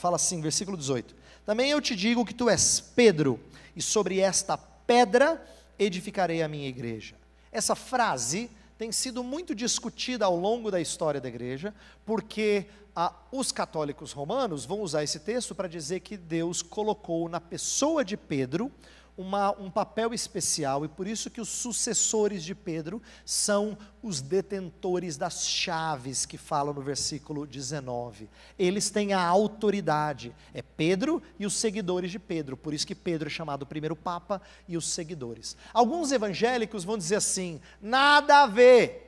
Fala assim, versículo 18: Também eu te digo que tu és Pedro, e sobre esta pedra edificarei a minha igreja. Essa frase tem sido muito discutida ao longo da história da igreja, porque ah, os católicos romanos vão usar esse texto para dizer que Deus colocou na pessoa de Pedro uma, um papel especial e por isso que os sucessores de Pedro são os detentores das chaves que falam no versículo 19. Eles têm a autoridade. É Pedro e os seguidores de Pedro. Por isso que Pedro é chamado o primeiro papa e os seguidores. Alguns evangélicos vão dizer assim: nada a ver.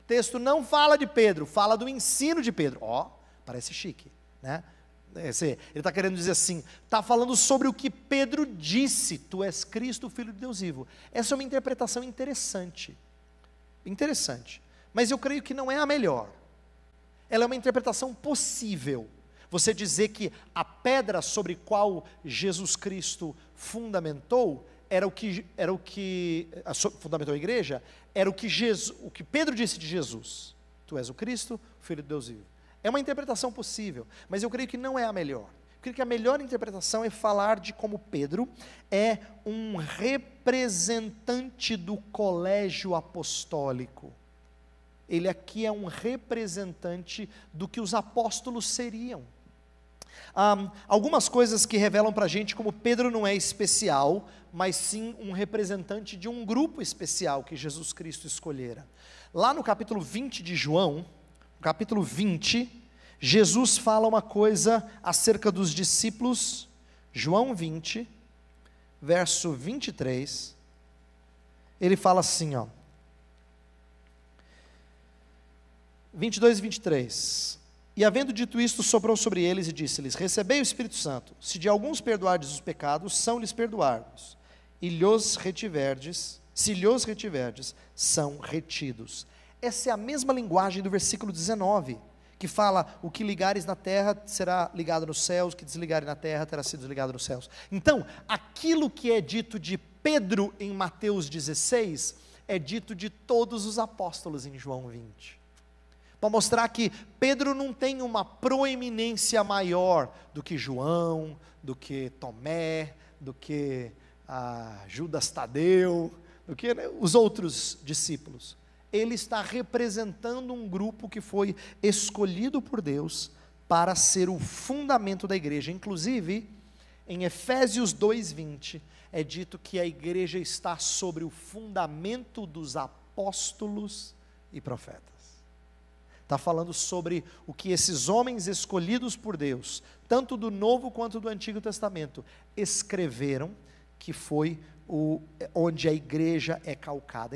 O texto não fala de Pedro, fala do ensino de Pedro. Ó, oh, parece chique, né? É, ele está querendo dizer assim, está falando sobre o que Pedro disse: Tu és Cristo, filho de Deus vivo. Essa é uma interpretação interessante. Interessante. Mas eu creio que não é a melhor. Ela é uma interpretação possível. Você dizer que a pedra sobre qual Jesus Cristo fundamentou era o que era o que a, fundamentou a igreja, era o que Jesus, o que Pedro disse de Jesus. Tu és o Cristo, o filho de Deus vivo. É uma interpretação possível, mas eu creio que não é a melhor. Eu creio que a melhor interpretação é falar de como Pedro é um representante do colégio apostólico. Ele aqui é um representante do que os apóstolos seriam. Um, algumas coisas que revelam para a gente como Pedro não é especial, mas sim um representante de um grupo especial que Jesus Cristo escolhera. Lá no capítulo 20 de João, capítulo 20, Jesus fala uma coisa acerca dos discípulos, João 20, verso 23. Ele fala assim, ó. 22 e 23. E havendo dito isto, soprou sobre eles e disse-lhes: Recebei o Espírito Santo. Se de alguns perdoardes os pecados, são-lhes perdoados. E lhos retiverdes, se lhos retiverdes, são retidos. Essa é a mesma linguagem do versículo 19, que fala: O que ligares na terra será ligado nos céus, o que desligares na terra terá sido desligado nos céus. Então, aquilo que é dito de Pedro em Mateus 16 é dito de todos os apóstolos em João 20 para mostrar que Pedro não tem uma proeminência maior do que João, do que Tomé, do que ah, Judas Tadeu, do que né, os outros discípulos ele está representando um grupo que foi escolhido por Deus para ser o fundamento da igreja. Inclusive, em Efésios 2:20 é dito que a igreja está sobre o fundamento dos apóstolos e profetas. Está falando sobre o que esses homens escolhidos por Deus, tanto do Novo quanto do Antigo Testamento, escreveram que foi o, onde a igreja é calcada.